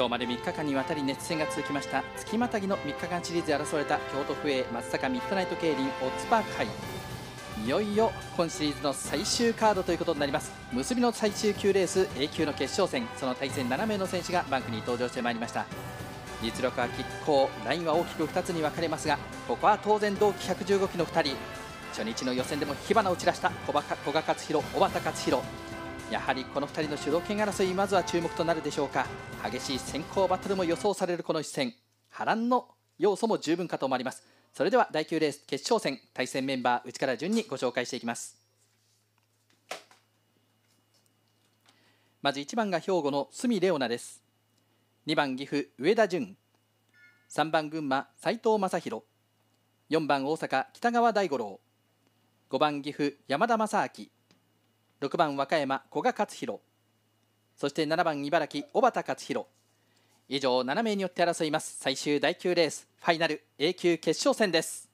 今日まで3日間にわたり熱戦が続きました月またぎの3日間シリーズで争われた京都府営松阪ミッドナイト競輪オツパ杯いよいよ今シリーズの最終カードということになります結びの最終9レース A 級の決勝戦その対戦7名の選手がバンクに登場してまいりました実力は拮抗ラインは大きく2つに分かれますがここは当然同期115期の2人初日の予選でも火花を散らした古賀克弘小畑克弘やはりこの2人の主導権争いまずは注目となるでしょうか激しい先行バトルも予想されるこの一戦波乱の要素も十分かと思われますそれでは第9レース決勝戦対戦メンバー内から順にご紹介していきますまず1番が兵庫の角レオナです2番岐阜上田淳3番群馬斉藤正宏4番大阪北川大五郎5番岐阜山田正明6番和歌山古賀勝弘そして7番茨城小畑勝弘以上7名によって争います最終第9レースファイナル A 級決勝戦です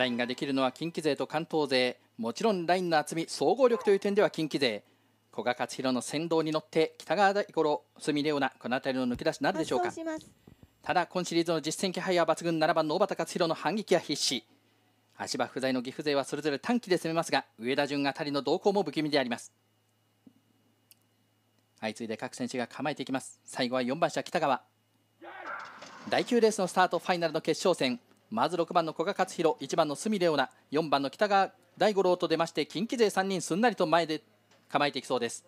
ラインができるのは近畿勢と関東勢もちろんラインの厚み総合力という点では近畿勢古賀勝弘の先導に乗って北川大五郎角レオナこの辺りの抜け出しなるでしょうかただ今シリーズの実戦気配は抜群7番の小畑克弘の反撃は必至足場不在の岐阜勢はそれぞれ短期で攻めますが上田潤あたりの動向も不気味であります相次いで各選手が構えていきます最後は4番車北川第9レースのスタートファイナルの決勝戦まず6番の古賀克弘1番の隅レオナ4番の北川大五郎と出まして近畿勢3人すんなりと前で構えていきそうです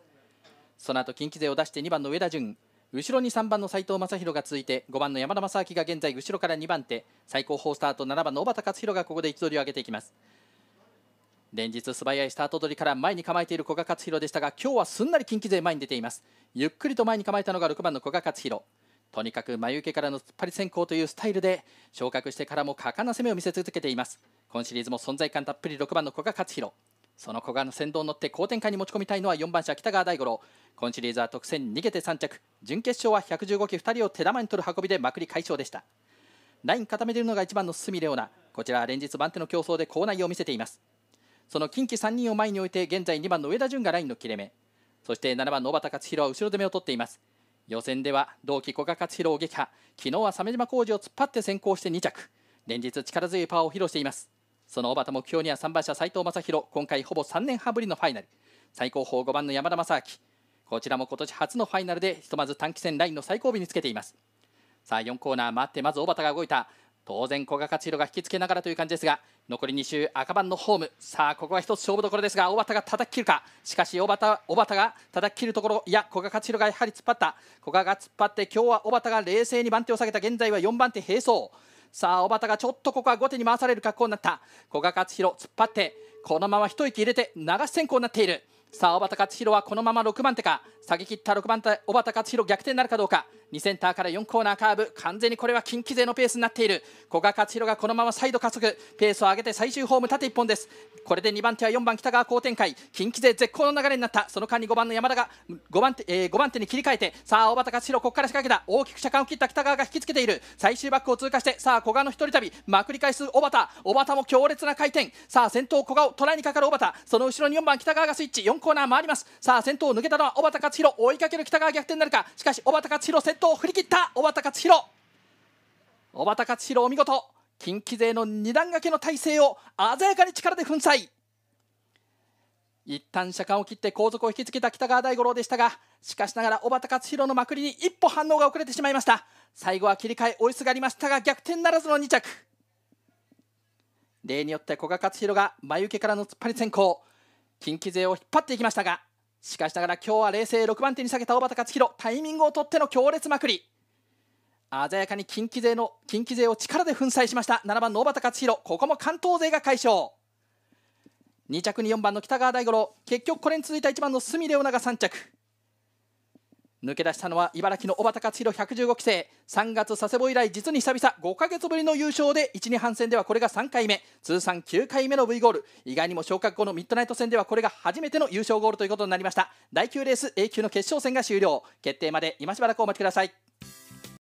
その後近畿勢を出して2番の上田潤後ろに3番の斉藤正弘が続いて5番の山田正明が現在後ろから2番手最高峰スタート7番の小畑克弘がここで位置りを上げていきます連日素早いスタート取りから前に構えている古賀克弘でしたが今日はすんなり近畿勢前に出ていますゆっくりと前に構えたのが6番の古賀克弘とにかく眉毛からの突っ張り先行というスタイルで昇格してからも果敢な攻めを見せ続けています今シリーズも存在感たっぷり6番の古賀克弘その古賀の先導に乗って好展開に持ち込みたいのは4番車北川大五郎今シリーズは特選逃げて3着準決勝は115機2人を手玉に取る運びでまくり快勝でしたライン固めているのが1番の鷲レオナこちらは連日番手の競争で好内容を見せていますその近畿3人を前に置いて現在2番の上田潤がラインの切れ目そして7番の小畑克弘は後ろ攻めを取っています予選では同期古賀勝弘を撃破昨日は鮫島浩二を突っ張って先行して2着連日力強いパワーを披露していますその小畑目標には3番車斉藤正宏今回ほぼ3年半ぶりのファイナル最高峰5番の山田正明こちらも今年初のファイナルでひとまず短期戦ラインの最後尾につけていますさあ4コーナー回ってまず小畑が動いた当然古賀勝弘が引きつけながらという感じですが残り2周赤番のホームさあここは一つ勝負どころですが小畑が叩き切るかしかし小畑小畑が叩き切るところいや古賀勝弘がやはり突っ張った古賀が突っ張って今日は小畑が冷静に番手を下げた現在は4番手並走さあ小畑がちょっとここは後手に回される格好になった古賀勝弘突っ張ってこのまま一息入れて流し先行になっているさあ小畑勝弘はこのまま6番手か下げ切った6番手小畑勝弘逆転なるかどうか2センターから4コーナーカーブ完全にこれは近畿勢のペースになっている古賀勝弘がこのまま再度加速ペースを上げて最終ホーム縦1本ですこれで2番手は4番北川好展開近畿勢絶好の流れになったその間に5番の山田が5番手,、えー、5番手に切り替えてさあ小畑勝弘ここから仕掛けた大きく車間を切った北川が引きつけている最終バックを通過してさあ古賀の1人旅まくり返す小畑小畑も強烈な回転さあ先頭古賀をトライにかかる小畑その後ろに4番北川がスイッチ4コーナー回りますさあ先頭を抜けたのは小畑勝弘追いかける北川逆転なるかしかし小畑勝弘先頭を振り切った小畑勝弘小畑勝弘お見事近畿勢の二段掛けの体勢を鮮やかに力で粉砕一旦車間を切って後続を引きつけた北川大五郎でしたがしかしながら小畑勝弘のまくりに一歩反応が遅れてしまいました最後は切り替え追いすがりましたが逆転ならずの2着例によって古賀勝弘が前受けからの突っ張り先行近畿勢を引っ張っていきましたがしかしながら今日は冷静6番手に下げた小畑克弘タイミングを取っての強烈まくり鮮やかに近畿勢の近畿勢を力で粉砕しました7番の小畑克弘ここも関東勢が快勝2着に4番の北川大五郎結局これに続いた1番の角レオナが3着抜け出したのは茨城の小畑克弘115期生3月佐世保以来実に久々5か月ぶりの優勝で12半戦ではこれが3回目通算9回目の V ゴール意外にも昇格後のミッドナイト戦ではこれが初めての優勝ゴールということになりました第9レース A 級の決勝戦が終了決定まで今しばらくお待ちください